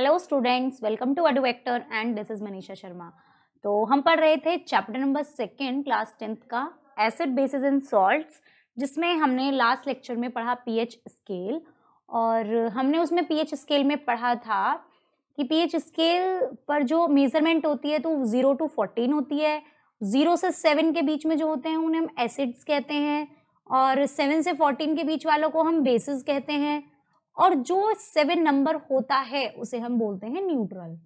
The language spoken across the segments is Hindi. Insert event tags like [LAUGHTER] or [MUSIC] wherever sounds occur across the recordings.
हेलो स्टूडेंट्स वेलकम टू अडू एक्टर and this is Manisha Sharma तो हम पढ़ रहे थे chapter number second class tenth का एसिड बेसिस इन सॉल्ट्स जिसमें हमने लास्ट लेक्चर में पढ़ा पीएच स्केल और हमने उसमें पीएच स्केल में पढ़ा था कि पीएच स्केल पर जो मेज़रमेंट होती है तो ज़ीरो टू फोर्टीन होती है ज़ीरो से सेवन के बीच में जो होते हैं उन्हें हम एसिड्स कहते हैं और सेवन से फोर्टीन के बीच वालों को हम बेसिस कहते हैं और जो सेवन नंबर होता है उसे हम बोलते हैं न्यूट्रल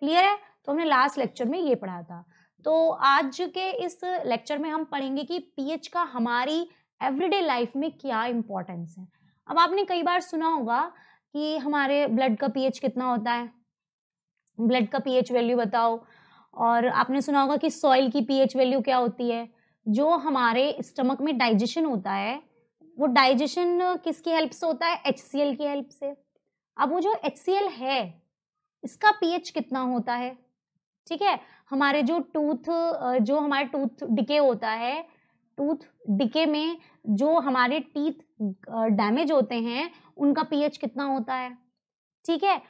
क्लियर है तो हमने लास्ट लेक्चर में ये पढ़ा था तो आज के इस लेक्चर में हम पढ़ेंगे कि पीएच का हमारी एवरीडे लाइफ में क्या इम्पोर्टेंस है अब आपने कई बार सुना होगा कि हमारे ब्लड का पीएच कितना होता है ब्लड का पीएच वैल्यू बताओ और आपने सुना होगा कि सॉइल की पीएच वैल्यू क्या होती है जो हमारे स्टमक में डाइजेशन होता है वो डाइजेशन किसकी हेल्प से होता है एच की हेल्प से अब वो जो एच है इसका पी कितना होता है ठीक है हमारे जो टूथ जो हमारे टूथ डिके होता है टूथ डिके में जो हमारे टीथ डैमेज होते हैं उनका पीएच कितना होता है ठीक है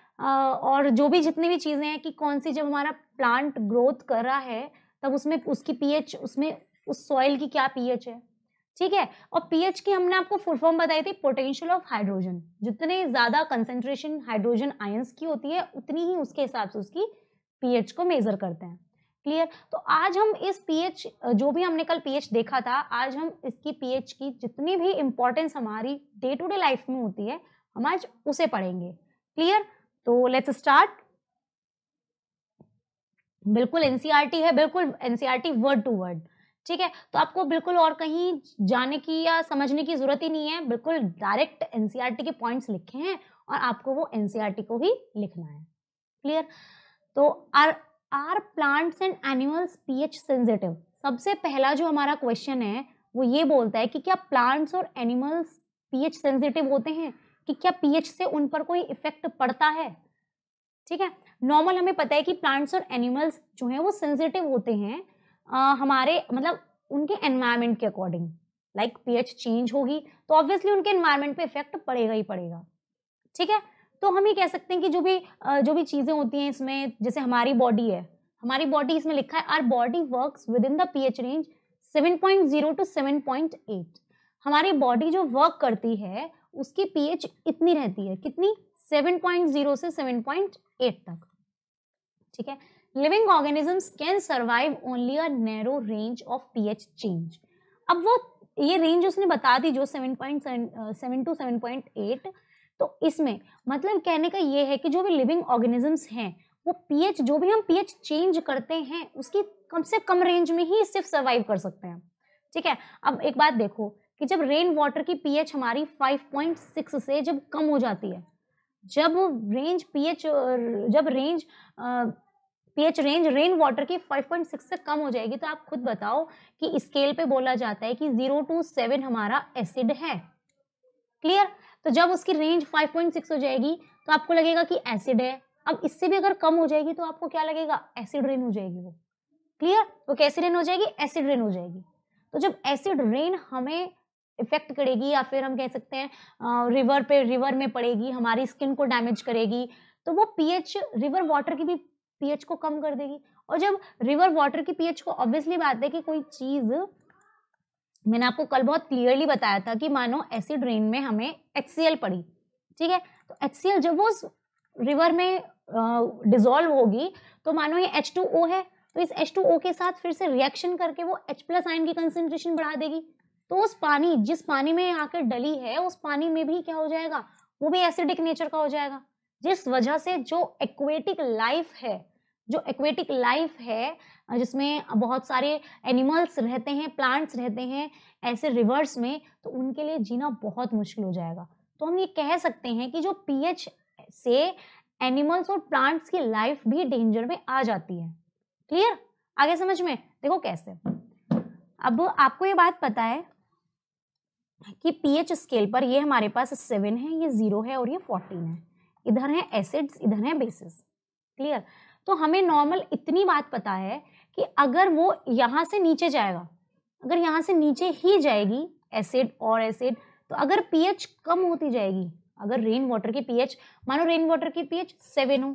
और जो भी जितनी भी चीज़ें हैं कि कौन सी जब हमारा प्लांट ग्रोथ कर रहा है तब उसमें उसकी पीएच उसमें उस सॉइल की क्या पीएच है ठीक है और पीएच की हमने आपको फुल फॉर्म बताई थी पोटेंशियल ऑफ हाइड्रोजन जितने ज़्यादा कंसेंट्रेशन हाइड्रोजन आयंस की होती है उतनी ही उसके हिसाब से उसकी पीएच को मेज़र करते हैं क्लियर तो आज हम इस पीएच जो भी हमने कल पीएच देखा था आज हम इसकी पीएच की जितनी भी इंपॉर्टेंस हमारी डे टू डे लाइफ में होती है हम आज उसे पढ़ेंगे क्लियर तो लेट्स स्टार्ट बिल्कुल एनसीआरटी e है बिल्कुल एनसीआरटी वर्ड टू वर्ड ठीक है तो आपको बिल्कुल और कहीं जाने की या समझने की जरूरत ही नहीं है बिल्कुल डायरेक्ट एनसीईआरटी e के पॉइंट्स लिखे हैं और आपको वो एनसीईआरटी e को ही लिखना है क्लियर तो are are plants and animals pH sensitive सबसे पहला जो हमारा क्वेश्चन है वो ये बोलता है कि क्या प्लांट्स और एनिमल्स पीएच सेंसिटिव होते हैं कि क्या पीएच से उन पर कोई इफेक्ट पड़ता है ठीक है नॉर्मल हमें पता है कि प्लांट्स और एनिमल्स जो हैं वो सेंसिटिव होते हैं आ, हमारे मतलब उनके एनवायरमेंट के अकॉर्डिंग लाइक पीएच चेंज होगी तो ऑब्वियसली उनके एनवायरमेंट पे इफेक्ट पड़ेगा ही पड़ेगा ठीक है तो हम ये कह सकते हैं कि जो भी जो भी चीज़ें होती हैं इसमें जैसे हमारी बॉडी है हमारी बॉडी इसमें लिखा है our body work within the H range zero to eight हमारी बॉडी जो वर्क करती है उसकी पीएच इतनी रहती है कितनी 7.0 से 7.8 तक ठीक है living organisms can survive only a narrow range of pH change अब वो ये रेंज उसने बता दी जो 7.7 टू 7.8 तो इसमें मतलब कहने का ये है कि जो भी लिविंग ऑर्गेनिजम्स हैं वो पीएच जो भी हम पीएच चेंज करते हैं उसकी कम से कम रेंज में ही सिर्फ सर्वाइव कर सकते हैं ठीक है अब एक बात देखो कि जब रेन वाटर की पीएच हमारी 5.6 से जब कम हो जाती है जब रेंज पीएच uh, जब range pH range rain water की 5.6 से कम हो जाएगी तो आप खुद बताओ कि स्केल पे बोला जाता है कि जीरो टू सेवन हमारा एसिड है क्लियर तो जब उसकी रेंज 5.6 हो जाएगी तो आपको लगेगा कि एसिड है अब इससे भी अगर कम हो जाएगी तो आपको क्या लगेगा एसिड रेन हो जाएगी वो क्लियर वो तो कैसी रेन हो जाएगी एसिड रेन हो जाएगी तो जब एसिड रेन हमें इफेक्ट करेगी या फिर हम कह सकते हैं रिवर पे रिवर में पड़ेगी हमारी स्किन को डैमेज करेगी तो वो पीएच रिवर वाटर की भी पीएच को कम कर देगी और जब रिवर वाटर की पीएच को ऑब्वियसली बात है कि कोई चीज़ मैंने आपको कल बहुत क्लियरली बताया था कि मानो एसिड रेन में हमें एक्सीएल पड़ी ठीक है तो एक्सीएल जब वो रिवर में डिजोल्व होगी तो मानो ये एच है तो इस एच के साथ फिर से रिएक्शन करके वो एच प्लस आयन की कंसेंट्रेशन बढ़ा देगी तो उस पानी जिस पानी में आकर डली है उस पानी में भी क्या हो जाएगा वो भी एसिडिक नेचर का हो जाएगा जिस वजह से जो एक्वेटिक लाइफ है जो एक्वेटिक लाइफ है जिसमें बहुत सारे एनिमल्स रहते हैं प्लांट्स रहते हैं ऐसे रिवर्स में तो उनके लिए जीना बहुत मुश्किल हो जाएगा तो हम ये कह सकते हैं कि जो पीएच से एनिमल्स और प्लांट्स की लाइफ भी डेंजर में आ जाती है क्लियर आगे समझ में देखो कैसे अब आपको ये बात पता है कि पीएच स्केल पर ये हमारे पास सेवन है ये जीरो है और ये फोर्टीन है इधर है एसिड्स इधर है बेसिस क्लियर तो हमें नॉर्मल इतनी बात पता है कि अगर वो यहाँ से नीचे जाएगा अगर यहाँ से नीचे ही जाएगी एसिड और एसिड तो अगर पीएच कम होती जाएगी अगर रेन वाटर की पीएच मानो रेन वाटर की पीएच सेवन हो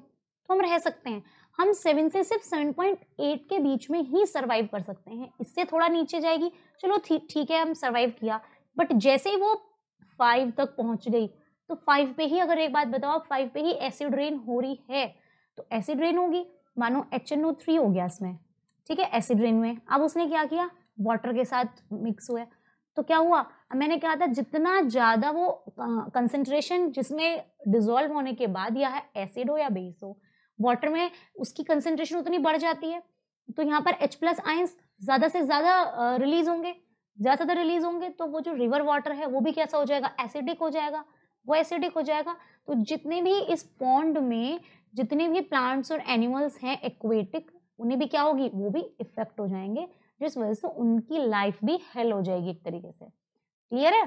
तो हम रह सकते हैं हम सेवन से सिर्फ सेवन पॉइंट एट के बीच में ही सरवाइव कर सकते हैं इससे थोड़ा नीचे जाएगी चलो ठीक थी, है हम सरवाइव किया बट जैसे ही वो फाइव तक पहुंच गई तो फाइव पे ही अगर एक बात बताओ फाइव पे ही एसिड रेन हो रही है तो एसिड रेन होगी मानो एच एन ओ थ्री हो गया इसमें ठीक है एसिड रेन में अब उसने क्या किया वाटर के साथ मिक्स हुआ तो क्या हुआ मैंने कहा था जितना ज़्यादा वो कंसनट्रेशन जिसमें डिजोल्व होने के बाद या है एसिड हो या बेस हो वाटर में उसकी कंसनट्रेशन उतनी बढ़ जाती है तो यहाँ पर H प्लस आइंस ज़्यादा से ज़्यादा रिलीज होंगे ज़्यादा से ज़्यादा रिलीज होंगे तो वो जो रिवर वाटर है वो भी कैसा हो जाएगा एसिडिक हो जाएगा वो एसिडिक हो जाएगा तो जितने भी इस पॉन्ड में जितने भी प्लांट्स और एनिमल्स हैं एक्वेटिक उन्हें भी क्या होगी वो भी इफेक्ट हो जाएंगे जिस वजह से उनकी लाइफ भी हेल हो जाएगी एक तरीके से क्लियर है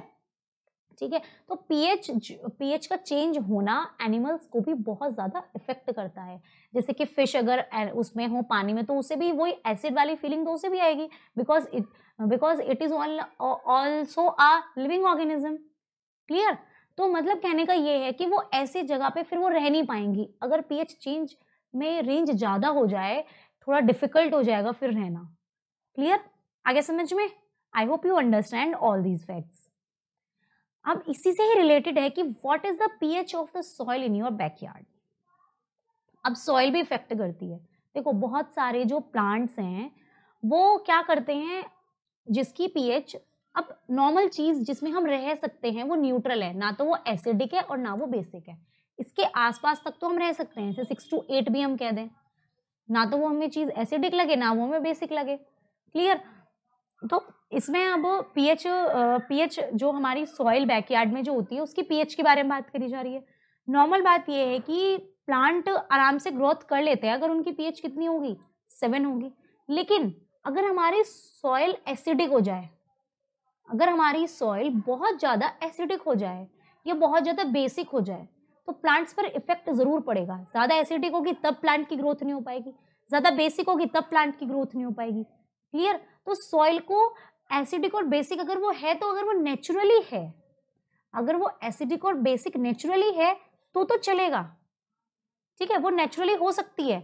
ठीक है तो पीएच पीएच का चेंज होना एनिमल्स को भी बहुत ज़्यादा इफेक्ट करता है जैसे कि फिश अगर उसमें हो पानी में तो उसे भी वही एसिड वाली फीलिंग तो उसे भी आएगी because it because it is all also a living organism clear तो मतलब कहने का ये है कि वो ऐसी जगह पे फिर वो रह नहीं पाएंगी अगर पीएच चेंज में रेंज ज़्यादा हो जाए थोड़ा डिफिकल्ट हो जाएगा फिर रहना क्लियर आगे समझ में आई hope you understand all these facts अब इसी से ही रिलेटेड है कि what is the H of the soil in your backyard अब सॉइल भी इफेक्ट करती है देखो बहुत सारे जो प्लांट्स हैं वो क्या करते हैं जिसकी पीएच अब नॉर्मल चीज़ जिसमें हम रह सकते हैं वो न्यूट्रल है ना तो वो एसिडिक है और ना वो बेसिक है इसके आसपास तक तो हम रह सकते हैं जैसे सिक्स टू एट भी हम कह दें ना तो वो हमें चीज़ एसिडिक लगे ना वो हमें बेसिक लगे क्लियर तो इसमें अब पीएच पीएच जो हमारी सॉइल बैकयार्ड में जो होती है उसकी पीएच के बारे में बात करी जा रही है नॉर्मल बात यह है कि प्लांट आराम से ग्रोथ कर लेते हैं अगर उनकी पीएच कितनी होगी सेवन होगी लेकिन अगर हमारी सॉइल एसिडिक हो जाए अगर हमारी सॉइल बहुत ज़्यादा एसिडिक हो जाए या बहुत ज़्यादा बेसिक हो जाए तो प्लांट्स पर इफेक्ट ज़रूर पड़ेगा ज़्यादा एसिडिक होगी तब प्लांट की ग्रोथ नहीं हो पाएगी ज़्यादा बेसिक होगी तब प्लांट की ग्रोथ नहीं हो पाएगी क्लियर तो सॉइल को एसिडिक और बेसिक अगर वो है तो अगर वो नेचुरली है अगर वो एसिडिक और बेसिक नेचुरली है तो तो चलेगा ठीक है वो नेचुरली हो सकती है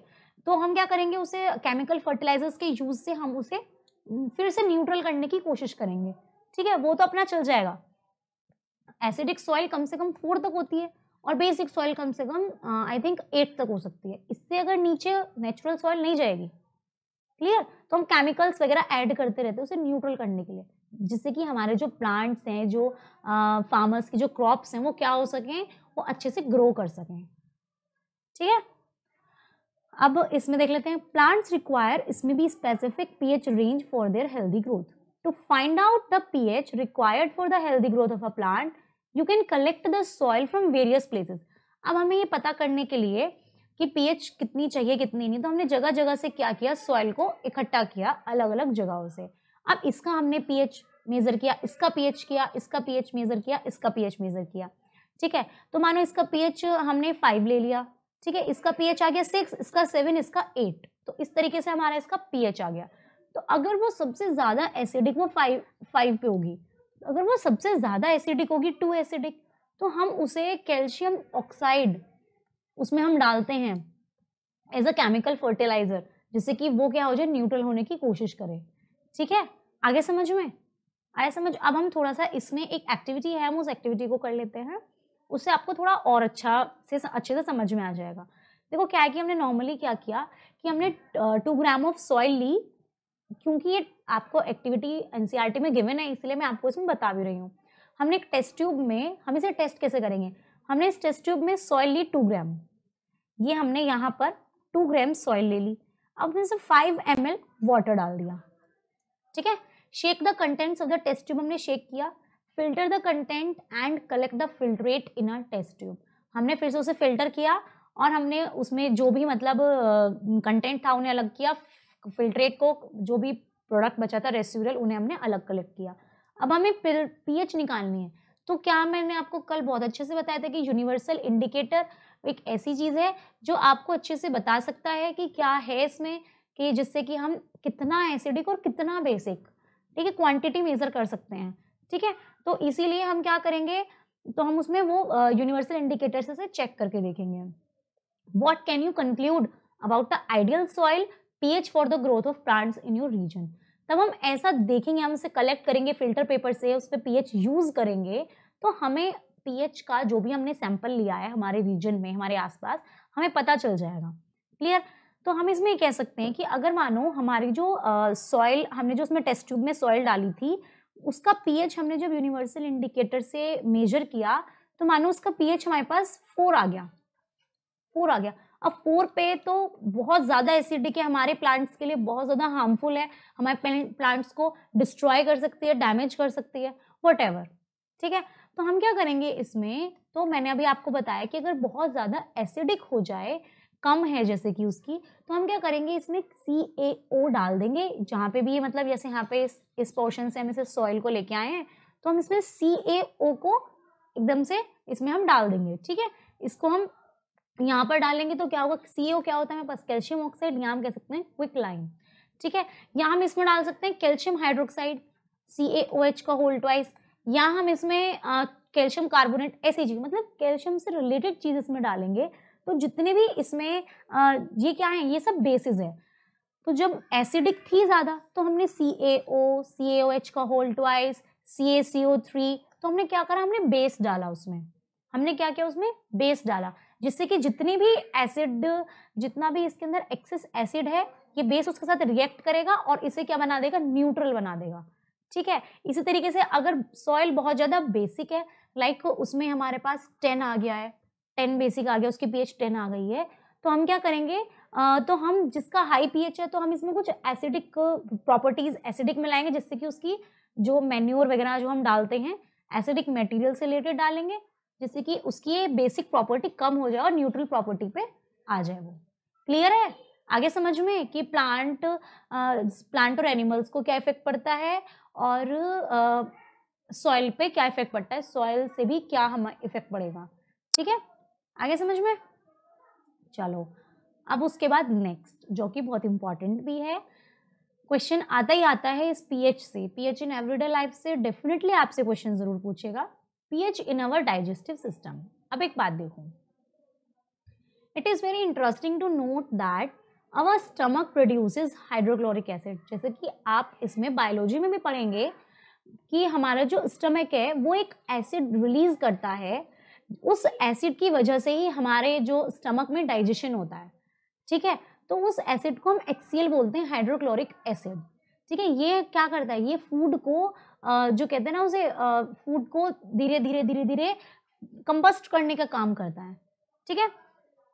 तो हम क्या करेंगे उसे केमिकल फर्टिलाइजर्स के यूज़ से हम उसे फिर से न्यूट्रल करने की कोशिश करेंगे ठीक है वो तो अपना चल जाएगा एसिडिक सॉइल कम से कम फोर तक होती है और बेसिक सॉइल कम से कम आई थिंक एट तक हो सकती है इससे अगर नीचे नेचुरल सॉइल नहीं जाएगी क्लियर तो हम केमिकल्स वगैरह ऐड करते रहते हैं उसे न्यूट्रल करने के लिए जिससे कि हमारे जो प्लांट्स हैं जो फार्मर्स की जो क्रॉप्स हैं वो क्या हो सकें वो अच्छे से ग्रो कर सकें ठीक है अब इसमें देख लेते हैं प्लांट्स रिक्वायर इसमें भी specific pH range for their healthy growth To find out the pH required for the healthy growth of a plant, you can collect the soil from various places. अब हमें ये पता करने के लिए कि पीएच कितनी चाहिए कितनी नहीं तो हमने जगह जगह से क्या किया सॉइल को इकट्ठा किया अलग अलग जगहों से अब इसका हमने पीएच मेज़र किया इसका पीएच किया इसका पीएच मेज़र किया इसका पीएच मेज़र किया ठीक है तो मानो इसका पीएच हमने फाइव ले लिया ठीक है इसका पीएच आ गया सिक्स इसका सेवन इसका एट तो इस तरीके से हमारा इसका पीएच आ गया तो अगर वो सबसे ज़्यादा एसिडिक वो फाइव फाइव पे होगी तो अगर वो सबसे ज़्यादा एसिडिक होगी टू एसिडिक तो हम उसे कैल्शियम ऑक्साइड उसमें हम डालते हैं एज अ केमिकल फर्टिलाइजर जिससे कि वो क्या हो जाए न्यूट्रल होने की कोशिश करे ठीक है आगे समझ में आया समझ अब हम थोड़ा सा इसमें एक एक्टिविटी है हम उस एक्टिविटी को कर लेते हैं उससे आपको थोड़ा और अच्छा से अच्छे से समझ में आ जाएगा देखो क्या है कि हमने नॉर्मली क्या किया कि हमने टू ग्राम ऑफ सॉइल ली क्योंकि ये आपको एक्टिविटी एन e में गिवन है इसलिए मैं आपको इसमें बता भी रही हूँ हमने एक टेस्ट ट्यूब में हम इसे टेस्ट कैसे करेंगे हमने इस टेस्ट ट्यूब में सॉइल ली टू ग्राम ये हमने यहाँ पर टू ग्राम सॉइल ले ली अब हमने फाइव एम वाटर डाल दिया ठीक है shake the contents of the test tube हमने शेक किया filter the content and collect the filtrate in a test tube हमने फिर से उसे फिल्टर किया और हमने उसमें जो भी मतलब कंटेंट था उन्हें अलग किया फिल्ट्रेट को जो भी प्रोडक्ट बचा था रेस्यूरल उन्हें हमने अलग कलेक्ट किया अब हमें पीएच निकालनी है तो क्या मैंने आपको कल बहुत अच्छे से बताया था कि यूनिवर्सल इंडिकेटर एक ऐसी चीज़ है जो आपको अच्छे से बता सकता है कि क्या है इसमें कि जिससे कि हम कितना एसिडिक और कितना बेसिक ठीक है क्वांटिटी मेज़र कर सकते हैं ठीक है तो इसीलिए हम क्या करेंगे तो हम उसमें वो यूनिवर्सल इंडिकेटर से चेक करके देखेंगे what can you conclude about the ideal soil pH for the growth of plants in your region तब हम ऐसा देखेंगे हम उसे कलेक्ट करेंगे फिल्टर पेपर से उस पर पी यूज़ करेंगे तो हमें पी का जो भी हमने सैंपल लिया है हमारे रीजन में हमारे आसपास हमें पता चल जाएगा क्लियर तो हम इसमें कह सकते हैं कि अगर मानो हमारी जो सॉइल uh, हमने जो उसमें टेस्ट ट्यूब में सॉइल डाली थी उसका पीएच हमने जब यूनिवर्सल इंडिकेटर से मेजर किया तो मानो उसका पीएच हमारे पास फोर आ गया फोर आ गया अब फोर पे तो बहुत ज़्यादा एसिडिक है हमारे प्लांट्स के लिए बहुत ज़्यादा हार्मफुल है हमारे प्लांट्स को डिस्ट्रॉय कर सकती है डैमेज कर सकती है वट ठीक है तो हम क्या करेंगे इसमें तो मैंने अभी आपको बताया कि अगर बहुत ज़्यादा एसिडिक हो जाए कम है जैसे कि उसकी तो हम क्या करेंगे इसमें सी ए ओ डाल देंगे जहाँ पे भी ये मतलब जैसे यहाँ पे इस, इस पोर्शन से हम इसे सॉइल को लेके आए हैं तो हम इसमें सी ए ओ को एकदम से इसमें हम डाल देंगे ठीक है इसको हम यहाँ पर डालेंगे तो क्या होगा सी क्या होता है पास कैल्शियम ऑक्साइड यहाँ कह सकते हैं क्विक लाइन ठीक है यहाँ हम इसमें डाल सकते हैं calcium hydroxide C A O H का होल ट्वाइस या हम इसमें कैल्शियम कार्बोनेट ऐसी चीज मतलब कैल्शियम से रिलेटेड चीज इसमें डालेंगे तो जितने भी इसमें आ, ये क्या है ये सब बेसिस है तो जब एसिडिक थी ज़्यादा तो हमने C A O C A O H का whole twice C A C O three तो हमने क्या करा हमने बेस डाला उसमें हमने क्या किया उसमें बेस डाला जिससे कि जितनी भी एसिड जितना भी इसके अंदर एक्सेस एसिड है ये बेस उसके साथ रिएक्ट करेगा और इसे क्या बना देगा न्यूट्रल बना देगा ठीक है इसी तरीके से अगर सॉइल बहुत ज़्यादा बेसिक है लाइक उसमें हमारे पास टेन आ गया है टेन बेसिक आ गया उसकी पीएच टेन आ गई है तो हम क्या करेंगे आ, तो हम जिसका हाई पीएच है तो हम इसमें कुछ एसिडिक प्रॉपर्टीज़ एसिडिक में लाएंगे जिससे कि उसकी जो मेन्यूर वगैरह जो हम डालते हैं एसिडिक मटेरियल से रिलेटेड डालेंगे जिससे कि उसकी बेसिक प्रॉपर्टी कम हो जाए और न्यूट्रल प्रॉपर्टी पे आ जाए वो क्लियर है आगे समझ में कि प्लांट प्लांट और एनिमल्स को क्या इफेक्ट पड़ता है और सॉइल पे क्या इफेक्ट पड़ता है सॉइल से भी क्या हम इफेक्ट पड़ेगा ठीक है आगे समझ में चलो अब उसके बाद नेक्स्ट जो कि बहुत इंपॉर्टेंट भी है क्वेश्चन आता ही आता है इस पीएच से पीएच इन एवरीडे लाइफ से डेफिनेटली आपसे क्वेश्चन जरूर पूछेगा pH in our digestive system अब एक बात देखो it is very interesting to note that our stomach produces hydrochloric acid जैसे कि आप इसमें बायोलॉजी में भी पढ़ेंगे कि हमारा जो स्टमक है वो एक एसिड रिलीज करता है उस एसिड की वजह से ही हमारे जो स्टमक में डाइजेशन होता है ठीक है तो उस एसिड को हम एक्सीएल बोलते हैं हाइड्रोक्लोरिक एसिड ठीक है ये क्या करता है ये फूड को जो कहते हैं ना उसे फूड को धीरे धीरे धीरे धीरे कंपस्ट करने का काम करता है ठीक है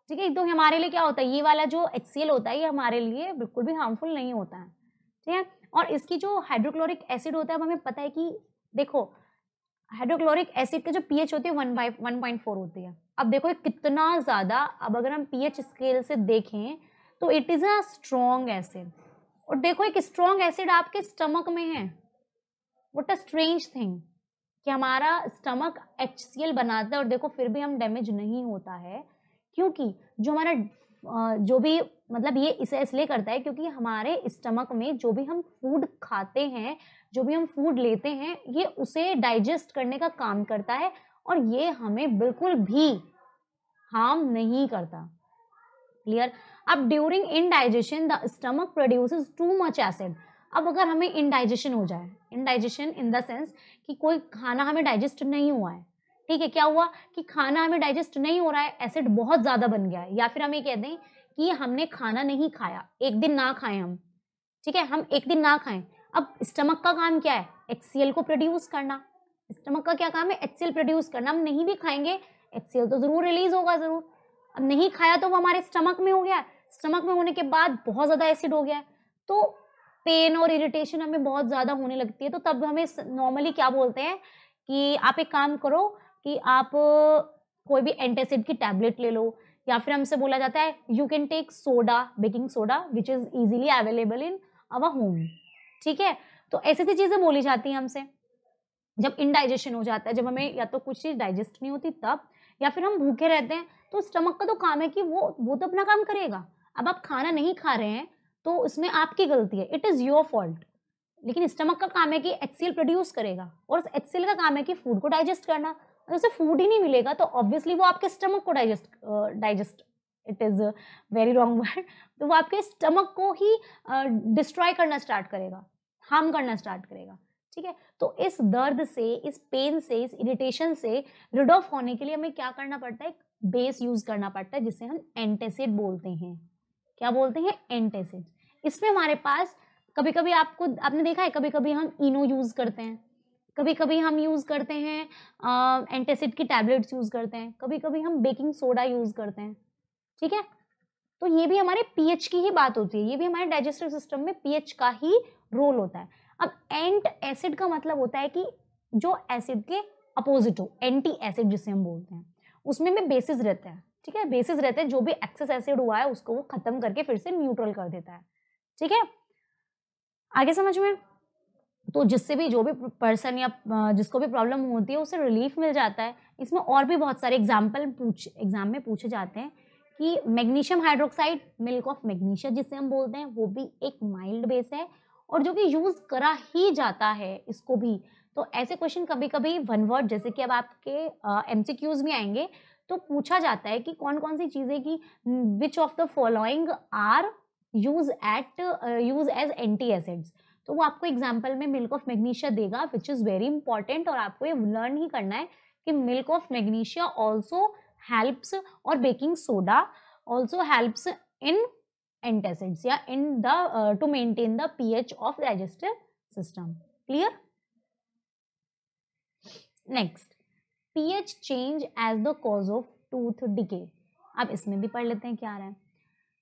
ठीक है तो हमारे लिए क्या होता है ये वाला जो एच होता है ये हमारे लिए बिल्कुल भी हार्मफुल नहीं होता है ठीक है और इसकी जो हाइड्रोक्लोरिक एसिड होता है अब हमें पता है कि देखो हाइड्रोक्लोरिक एसिड का जो पीएच होती है one by one point four होती है अब देखो कितना ज़्यादा अब अगर हम पीएच स्केल से देखें तो it is a strong acid और देखो एक स्ट्रॉन्ग एसिड आपके स्टमक में है वट अ स्ट्रेंज थिंग कि हमारा स्टमक एच बनाता है और देखो फिर भी हम डैमेज नहीं होता है क्योंकि जो हमारा जो भी मतलब ये इसे इसलिए करता है क्योंकि हमारे स्टमक में जो भी हम फूड खाते हैं जो भी हम फूड लेते हैं ये उसे डाइजेस्ट करने का काम करता है और ये हमें बिल्कुल भी हार्म नहीं करता क्लियर अब during indigestion the stomach produces too much acid अब अगर हमें इनडाइजेशन हो जाए इनडाइजेशन इन द सेंस कि कोई खाना हमें डाइजेस्ट नहीं हुआ है ठीक है क्या हुआ कि खाना हमें डाइजेस्ट नहीं हो रहा है एसिड बहुत ज़्यादा बन गया है या फिर हम ये कह दें कि हमने खाना नहीं खाया एक दिन ना खाएं हम ठीक है हम एक दिन ना खाएं अब स्टमक का काम क्या है एक्सीएल को प्रोड्यूस करना स्टमक का क्या काम है एक्सीएल प्रोड्यूस करना हम नहीं भी खाएंगे एक्सीएल तो ज़रूर रिलीज होगा ज़रूर अब नहीं खाया तो वो हमारे स्टमक में हो गया स्टमक में होने के बाद बहुत ज़्यादा एसिड हो गया है तो पेन और इरिटेशन हमें बहुत ज़्यादा होने लगती है तो तब हमें नॉर्मली क्या बोलते हैं कि आप एक काम करो कि आप कोई भी एंटेसिड की टैबलेट ले लो या फिर हमसे बोला जाता है you can take soda baking soda which is easily available in our home ठीक है तो ऐसी ऐसी चीज़ें बोली जाती हैं हमसे जब इनडाइजेशन हो जाता है जब हमें या तो कुछ चीज़ डाइजेस्ट नहीं होती तब या फिर हम भूखे रहते हैं तो स्टमक का तो काम है कि वो वो तो अपना काम करेगा अब आप खाना नहीं खा रहे हैं तो उसमें आपकी गलती है इट इज़ योर फॉल्ट लेकिन स्टमक का काम है कि एच प्रोड्यूस करेगा और एच का काम है कि फूड को डाइजेस्ट करना उसे फूड ही नहीं मिलेगा तो ऑब्वियसली वो आपके स्टमक को digest digest it is very wrong word तो वो आपके स्टमक को ही डिस्ट्रॉय uh, करना स्टार्ट करेगा हार्म करना स्टार्ट करेगा ठीक है तो इस दर्द से इस पेन से इस इरिटेशन से रिड ऑफ होने के लिए हमें क्या करना पड़ता है एक बेस यूज़ करना पड़ता है जिसे हम एंटेसिड बोलते हैं क्या बोलते हैं एंटेसिड इसमें हमारे पास कभी कभी आपको आपने देखा है कभी कभी हम इनो यूज़ करते हैं कभी कभी हम यूज़ करते हैं एंटेसिड की टैबलेट्स यूज़ करते हैं कभी कभी हम बेकिंग सोडा यूज़ करते हैं ठीक है तो ये भी हमारे पीएच की ही बात होती है ये भी हमारे डाइजेस्टिव सिस्टम में पीएच का ही रोल होता है अब एंट एसिड का मतलब होता है कि जो एसिड के अपोजिट हो एंटी एसिड जिसे हम बोलते हैं उसमें में बेसिस रहते हैं ठीक है बेसिस रहते हैं जो भी एक्सेस एसिड हुआ है उसको वो खत्म करके फिर से न्यूट्रल कर देता है ठीक है आगे समझ में तो जिससे भी जो भी पर्सन या जिसको भी प्रॉब्लम होती है उसे रिलीफ मिल जाता है इसमें और भी बहुत सारे एग्जाम्पल पूछ एग्जाम में पूछे जाते हैं कि magnesium hydroxide milk of magnesium जिसे हम बोलते हैं वो भी एक माइल्ड बेस है और जो कि यूज़ करा ही जाता है इसको भी तो ऐसे क्वेश्चन कभी कभी वन वर्ड जैसे कि अब आपके एम uh, में आएंगे तो पूछा जाता है कि कौन कौन सी चीज़ें की which of the following are use at use as antacids तो वो आपको एग्जाम्पल में मिल्क ऑफ मैग्नीशिया देगा विच इज़ वेरी इंपॉर्टेंट और आपको ये लर्न ही करना है कि milk of magnesia also helps और baking soda also helps in antacids या in the to maintain the pH of digestive system clear next pH change as the cause of tooth decay अब इसमें भी पढ़ लेते हैं क्या आ रहा है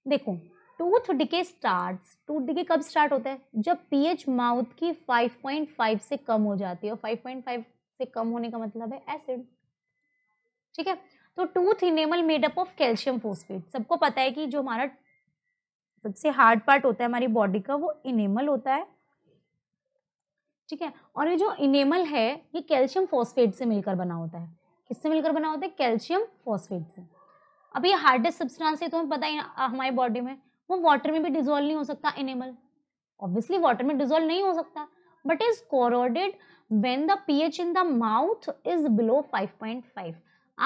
देखो tooth decay start tooth decay कब स्टार्ट होता है जब पीएच माउथ की 5.5 से कम हो जाती है पॉइंट फाइव से कम होने का मतलब है एसिड ठीक है तो tooth enamel made up of calcium phosphate सबको पता है कि जो हमारा सबसे हार्ड पार्ट होता है हमारी बॉडी का वो इनेमल होता है ठीक है और ये जो इनेमल है ये कैल्शियम फॉस्फेट से मिलकर बना होता है किससे मिलकर बना होता है कैल्शियम फॉस्फेट से अब ये हार्डेस्ट सब्सटेंस है तो हमें पता ही हमारे बॉडी में वो वाटर में भी डिजोल्व नहीं हो सकता इनेमल ऑब्वियसली वाटर में डिजोल्व नहीं हो सकता but is corroded when the H in the mouth is below five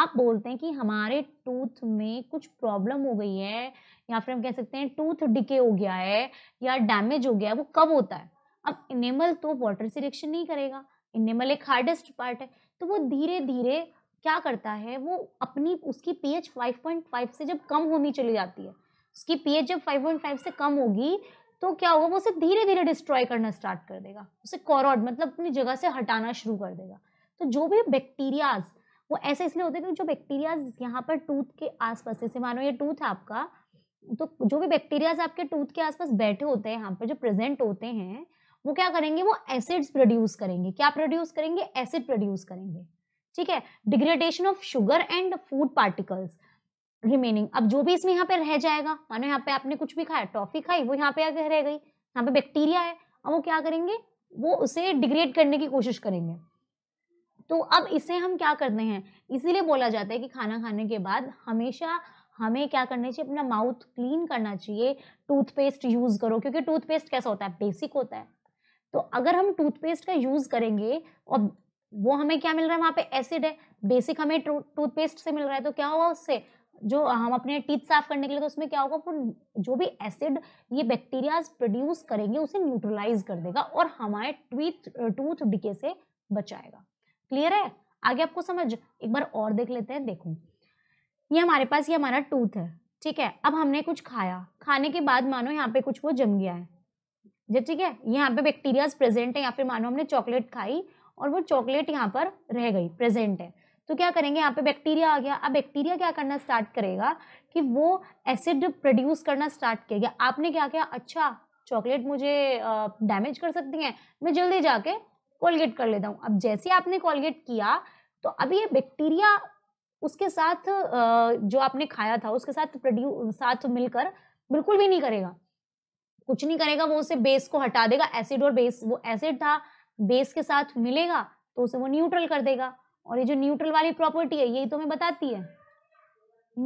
आप बोलते हैं कि हमारे टूथ में कुछ प्रॉब्लम हो गई है या फिर हम कह सकते हैं टूथ डिके हो गया है या डैमेज हो गया है वो कब होता है अब इनेमल तो वाटर से रिएक्शन नहीं करेगा इनेमल एक हार्डेस्ट पार्ट है तो वो धीरे धीरे क्या करता है वो अपनी उसकी पीएच 5.5 से जब कम होनी चली जाती है उसकी पीएच जब 5.5 से कम होगी तो क्या होगा वो उसे धीरे धीरे डिस्ट्रॉय करना स्टार्ट कर देगा उसे कॉरॉड मतलब अपनी जगह से हटाना शुरू कर देगा तो जो भी बैक्टीरियाज वो ऐसे इसलिए होते हैं कि जो बैक्टीरियाज यहाँ पर टूथ के आसपास जैसे मानो ये टूथ है आपका तो जो भी बैक्टीरियाज आपके टूथ के आसपास बैठे होते हैं यहाँ पर जो प्रेजेंट होते हैं वो क्या करेंगे वो एसिड्स प्रोड्यूस करेंगे क्या प्रोड्यूस करेंगे एसिड प्रोड्यूस करेंगे ठीक है degradation of sugar and food particles remaining अब जो भी इसमें यहाँ पे रह जाएगा मानो यहाँ पे आपने कुछ भी खाया टॉफी खाई वो यहाँ पे आगे रह गई यहाँ पे बैक्टीरिया है अब वो क्या करेंगे वो उसे डिग्रेड करने की कोशिश करेंगे तो अब इसे हम क्या करते हैं इसीलिए बोला जाता है कि खाना खाने के बाद हमेशा हमें क्या करना चाहिए अपना माउथ क्लीन करना चाहिए टूथपेस्ट यूज़ करो क्योंकि टूथपेस्ट कैसा होता है बेसिक होता है तो अगर हम टूथपेस्ट का यूज़ करेंगे और वो हमें क्या मिल रहा है वहाँ पे एसिड है बेसिक हमें टूथपेस्ट से मिल रहा है तो क्या होगा उससे जो हम अपने टीथ साफ करने के लिए तो उसमें क्या होगा वो जो भी एसिड ये बैक्टीरियाज प्रोड्यूस करेंगे उसे न्यूट्रलाइज कर देगा और हमारे ट्वीथ टूथ डिके से बचाएगा क्लियर है आगे आपको समझ एक बार और देख लेते हैं देखो ये हमारे पास ये हमारा टूथ है ठीक है अब हमने कुछ खाया खाने के बाद मानो यहाँ पे कुछ वो जम गया है जो ठीक है यहाँ पे बैक्टीरियाज प्रेजेंट है या फिर मानो हमने चॉकलेट खाई और वो चॉकलेट यहाँ पर रह गई प्रेजेंट है तो क्या करेंगे यहाँ पे बैक्टीरिया आ गया अब बैक्टीरिया क्या करना स्टार्ट करेगा कि वो एसिड प्रोड्यूस करना स्टार्ट गया आपने क्या किया अच्छा चॉकलेट मुझे डैमेज कर सकती है मैं जल्दी जाके कोलगेट कर लेता हूँ अब जैसे आपने कोलगेट किया तो अभी ये बैक्टीरिया उसके साथ जो आपने खाया था उसके साथ प्रोड्यू साथ मिलकर बिल्कुल भी नहीं करेगा कुछ नहीं करेगा वो उसे बेस को हटा देगा एसिड और बेस वो एसिड था बेस के साथ मिलेगा तो उसे वो न्यूट्रल कर देगा और ये जो न्यूट्रल वाली प्रॉपर्टी है यही तो हमें बताती है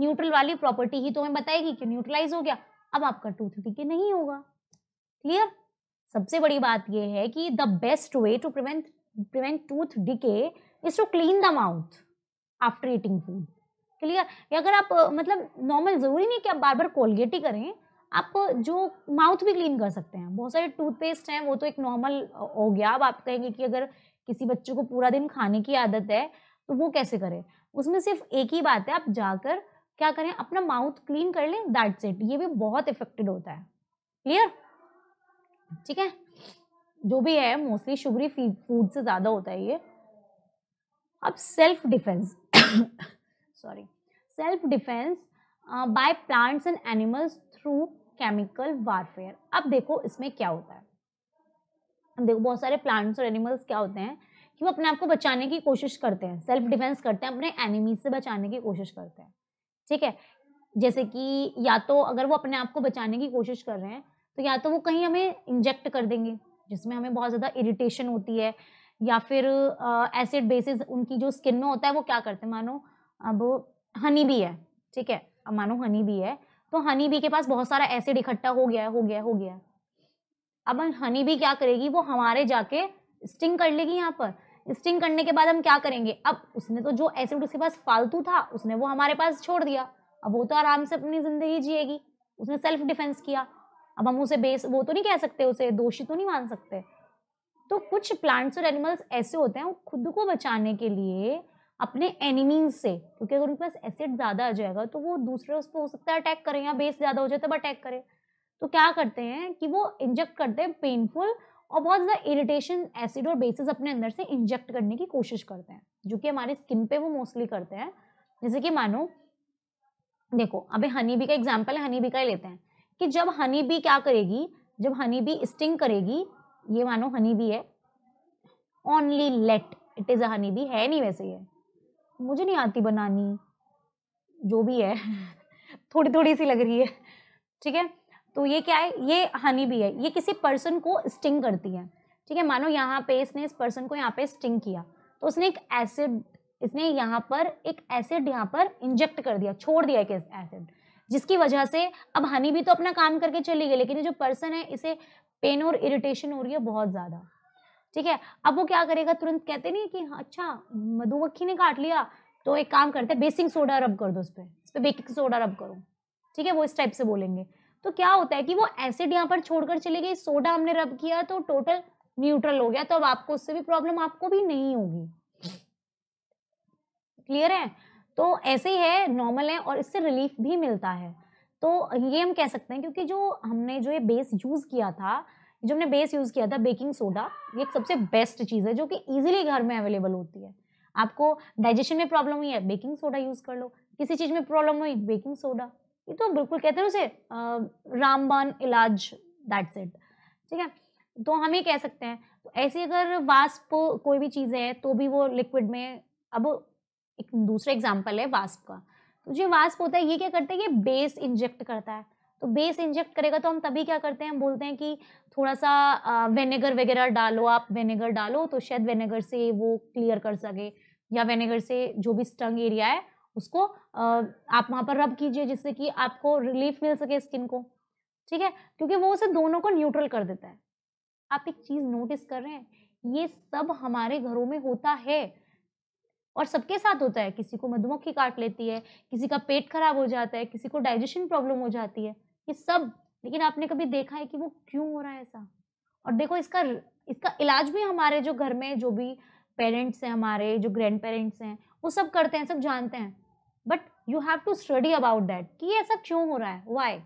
न्यूट्रल वाली प्रॉपर्टी ही तो हमें बताएगी कि न्यूट्रलाइज हो गया अब आपका टू थर्टी के नहीं होगा क्लियर सबसे बड़ी बात यह है कि the best way to prevent prevent tooth decay is to clean the mouth after eating food clear अगर आप मतलब नॉर्मल ज़रूरी नहीं कि आप बार बार कोलगेट ही करें आप जो माउथ भी क्लीन कर सकते हैं बहुत सारे टूथपेस्ट हैं वो तो एक नॉर्मल हो गया अब आप कहेंगे कि अगर किसी बच्चे को पूरा दिन खाने की आदत है तो वो कैसे करें उसमें सिर्फ एक ही बात है आप जाकर क्या करें अपना माउथ क्लीन कर लें दैट सेट ये भी बहुत इफेक्टेड होता है क्लियर ठीक है जो भी है मोस्टली शुगरी फूड से ज़्यादा होता है ये अब self defence [COUGHS] sorry self defence by plants and animals through chemical warfare अब देखो इसमें क्या होता है अब देखो बहुत सारे प्लांट्स और एनिमल्स क्या होते हैं कि वो अपने आप को बचाने की कोशिश करते हैं सेल्फ डिफेंस करते हैं अपने एनिमीज से बचाने की कोशिश करते हैं ठीक है जैसे कि या तो अगर वो अपने आप को बचाने की कोशिश कर रहे हैं तो या तो वो कहीं हमें इंजेक्ट कर देंगे जिसमें हमें बहुत ज़्यादा इरिटेशन होती है या फिर एसिड बेसिस उनकी जो स्किन में होता है वो क्या करते हैं मानो अब हनी भी है ठीक है अब मानो हनी भी है तो हनी बी के पास बहुत सारा एसिड इकट्ठा हो गया हो गया हो गया अब हनी बी क्या करेगी वो हमारे जाके स्टिंग कर लेगी यहाँ पर स्टिंग करने के बाद हम क्या करेंगे अब उसने तो जो एसिड उसके पास फालतू था उसने वो हमारे पास छोड़ दिया अब वो तो आराम से अपनी ज़िंदगी जिएगी उसने सेल्फ डिफेंस किया अब हम उसे बेस वो तो नहीं कह सकते उसे दोषी तो नहीं मान सकते तो कुछ प्लांट्स और एनिमल्स ऐसे होते हैं वो खुद को बचाने के लिए अपने एनिमीज से क्योंकि अगर उनके पास एसिड ज़्यादा आ जाएगा तो वो दूसरे उस पर हो सकता है अटैक करें या बेस ज़्यादा हो जाए तब अटैक करें तो क्या करते हैं कि वो इंजेक्ट करते हैं पेनफुल और बहुत ज़्यादा इरिटेशन एसिड और बेसिस अपने अंदर से इंजेक्ट करने की कोशिश करते हैं जो कि हमारे स्किन पे वो मोस्टली करते हैं जैसे कि मानो देखो अभी हनी बी का एग्जाम्पल हनी बी का ही लेते हैं कि जब हनी बी क्या करेगी जब हनी बी स्टिंग करेगी ये मानो हनी बी है only let it is a honey bee है नहीं वैसे ये मुझे नहीं आती बनानी जो भी है [LAUGHS] थोड़ी थोड़ी सी लग रही है ठीक है तो ये क्या है ये हनी भी है ये किसी पर्सन को स्टिंग करती है ठीक है मानो यहाँ पे इसने इस पर्सन को यहाँ पे स्टिंग किया तो उसने एक एसिड इसने यहाँ पर एक एसिड यहाँ पर इंजेक्ट कर दिया छोड़ दिया एक एसिड जिसकी वजह से अब हनी भी तो अपना काम करके चली गई लेकिन ये जो पर्सन है इसे पेन और इरिटेशन हो रही है बहुत ज़्यादा ठीक है अब वो क्या करेगा तुरंत कहते नहीं कि हाँ, अच्छा मधुमक्खी ने काट लिया तो एक काम करते बेसिंग सोडा रब कर दो उस पर इस पर बेकिंग सोडा रब करो ठीक है वो इस टाइप से बोलेंगे तो क्या होता है कि वो एसिड यहाँ पर छोड़कर चले गए सोडा हमने रब किया तो टोटल न्यूट्रल हो गया तो अब आपको उससे भी प्रॉब्लम आपको भी नहीं होगी क्लियर है तो ऐसे ही है नॉर्मल है और इससे रिलीफ भी मिलता है तो ये हम कह सकते हैं क्योंकि जो हमने जो ये बेस यूज़ किया था जो हमने बेस यूज़ किया था बेकिंग सोडा ये सबसे बेस्ट चीज़ है जो कि ईजिली घर में अवेलेबल होती है आपको डाइजेशन में प्रॉब्लम हुई है बेकिंग सोडा यूज़ कर लो किसी चीज़ में प्रॉब्लम हुई बेकिंग सोडा ये तो बिल्कुल कहते हैं उसे रामबान इलाज दैट्स इट ठीक है तो हम ये कह सकते हैं तो ऐसी अगर वास्प कोई भी चीज़ है तो भी वो लिक्विड में अब एक दूसरा एग्जाम्पल है वास्प का तो जो वास्प होता है ये क्या करता है ये बेस इंजेक्ट करता है तो बेस इंजेक्ट करेगा तो हम तभी क्या करते हैं बोलते हैं कि थोड़ा सा वेनेगर वगैरह डालो आप वेनेगर डालो तो शायद वेनेगर से वो क्लियर कर सके या वेनेगर से जो भी स्टंग एरिया है उसको आप वहाँ पर रब कीजिए जिससे कि आपको रिलीफ मिल सके स्किन को ठीक है क्योंकि वो उसे दोनों को न्यूट्रल कर देता है आप एक चीज़ नोटिस कर रहे हैं ये सब हमारे घरों में होता है और सबके साथ होता है किसी को मधुमक्खी काट लेती है किसी का पेट खराब हो जाता है किसी को डाइजेशन प्रॉब्लम हो जाती है ये सब लेकिन आपने कभी देखा है कि वो क्यों हो रहा है ऐसा और देखो इसका इसका इलाज भी हमारे जो घर में जो भी पेरेंट्स हैं हमारे जो ग्रैंड पेरेंट्स हैं वो सब करते हैं सब जानते हैं but you have to study about that कि ये ऐसा क्यों हो रहा है वाई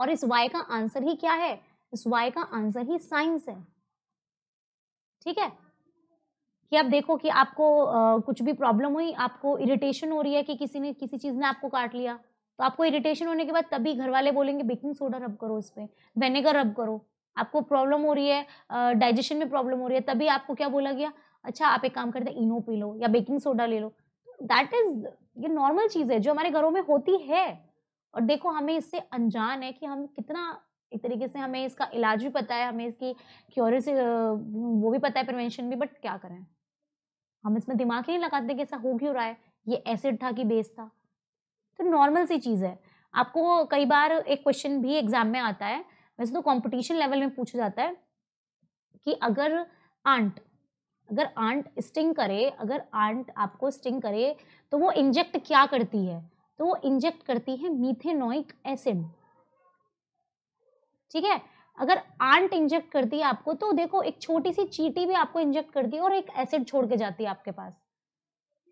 और इस वाई का आंसर ही क्या है इस वाई का आंसर ही साइंस है ठीक है कि आप देखो कि आपको आ, कुछ भी प्रॉब्लम हुई आपको इरिटेशन हो रही है कि किसी ने किसी चीज़ ने आपको काट लिया तो आपको इरिटेशन होने के बाद तभी घर वाले बोलेंगे बेकिंग सोडा रब करो उस पर वेनेगर रब करो आपको प्रॉब्लम हो रही है डाइजेशन में प्रॉब्लम हो रही है तभी आपको क्या बोला गया अच्छा आप एक काम करते हैं इनो पी लो या बेकिंग सोडा ले लो दैट इज ये नॉर्मल चीज़ है जो हमारे घरों में होती है और देखो हमें इससे अनजान है कि हम कितना एक तरीके से हमें इसका इलाज भी पता है हमें इसकी क्योर से वो भी पता है प्रिवेंशन भी बट क्या करें हम इसमें दिमाग ही नहीं लगाते कि ऐसा हो क्यों रहा है ये एसिड था कि बेस था तो नॉर्मल सी चीज़ है आपको कई बार एक क्वेश्चन भी एग्जाम में आता है वैसे तो कंपटीशन लेवल में पूछा जाता है कि अगर आंट अगर आंट स्टिंग करे अगर आंट आपको स्टिंग करे तो वो इंजेक्ट क्या करती है तो वो इंजेक्ट करती है मीथेनोइक एसिड ठीक है अगर आंट इंजेक्ट करती है आपको तो देखो एक छोटी सी चीटी भी आपको इंजेक्ट करती है और एक एसिड छोड़ के जाती है आपके पास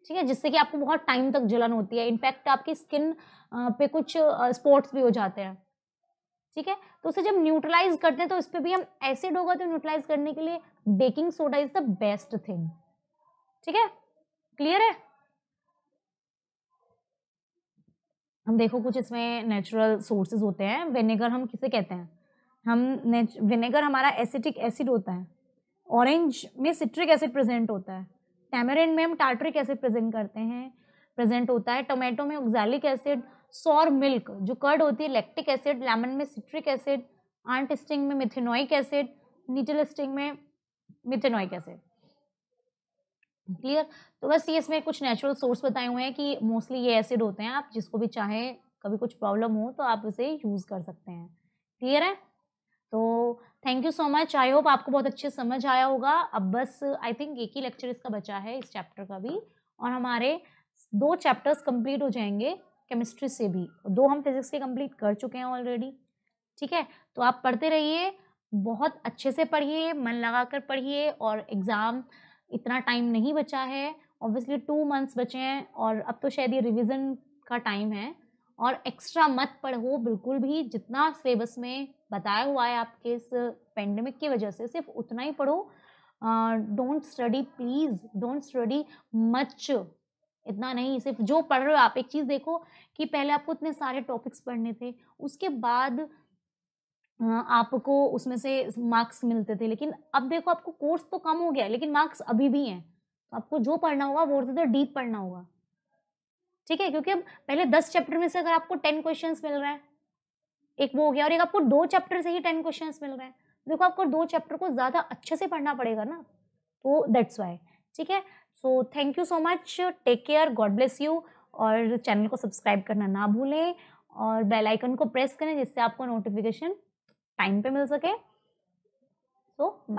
ठीक है जिससे कि आपको बहुत टाइम तक जलन होती है इनफैक्ट आपकी स्किन पे कुछ स्पॉट्स भी हो जाते हैं ठीक है तो उसे जब न्यूट्रलाइज करते हैं तो इस पर भी हम एसिड होगा तो न्यूट्रलाइज करने के लिए baking soda is the best thing ठीक है क्लियर है हम देखो कुछ इसमें नेचुरल सोर्सेज होते हैं विनेगर हम किसे कहते हैं हम विनेगर हमारा एसिटिक एसिड होता है ऑरेंज में सिट्रिक एसिड प्रेजेंट होता है टैमरिन में हम टार्ट्रिक एसिड प्रेजेंट करते हैं प्रेजेंट होता है टोमेटो में ऑक्जैलिक एसिड सौर मिल्क जो कर्ड होती है लैक्टिक एसिड लेमन में सिट्रिक एसिड आंट स्टिंग में मिथेनोइक एसिड नीटल स्टिंग में मिथेनोइक एसिड क्लियर तो बस ये इसमें कुछ नेचुरल सोर्स बताए हुए हैं कि मोस्टली ये एसिड होते हैं आप जिसको भी चाहे कभी कुछ प्रॉब्लम हो तो आप उसे यूज़ कर सकते हैं क्लियर है तो thank you so much I hope आपको बहुत अच्छे समझ आया होगा अब बस आई थिंक एक ही लेक्चर इसका बचा है इस चैप्टर का भी और हमारे दो चैप्टर्स कंप्लीट हो जाएंगे केमिस्ट्री से भी दो हम फिजिक्स के कंप्लीट कर चुके हैं ऑलरेडी ठीक है तो आप पढ़ते रहिए बहुत अच्छे से पढ़िए मन लगा कर पढ़िए और एग्ज़ाम इतना टाइम नहीं बचा है ऑब्वियसली टू मंथ्स बचे हैं और अब तो शायद ये रिविज़न का टाइम है और एक्स्ट्रा मत पढ़ो बिल्कुल भी जितना सिलेबस में बताया हुआ है आपके इस पेंडेमिक की वजह से सिर्फ उतना ही पढ़ो don't study please don't study much इतना नहीं सिर्फ जो पढ़ रहे हो आप एक चीज़ देखो कि पहले आपको इतने सारे टॉपिक्स पढ़ने थे उसके बाद आपको उसमें से मार्क्स मिलते थे लेकिन अब देखो आपको कोर्स तो कम हो गया है लेकिन मार्क्स अभी भी हैं तो आपको जो पढ़ना होगा वो ज़्यादा डीप पढ़ना होगा ठीक है क्योंकि अब पहले दस चैप्टर में से अगर आपको टेन क्वेश्चन मिल रहा है एक वो हो गया और एक आपको दो चैप्टर से ही टेन क्वेश्चन मिल रहे हैं तो देखो आपको दो चैप्टर को ज़्यादा अच्छे से पढ़ना पड़ेगा ना तो दैट्स वाई ठीक है so thank you so much take care God bless you और चैनल को सब्सक्राइब करना ना भूलें और बेल आइकन को प्रेस करें जिससे आपको नोटिफिकेशन टाइम पे मिल सके सो so,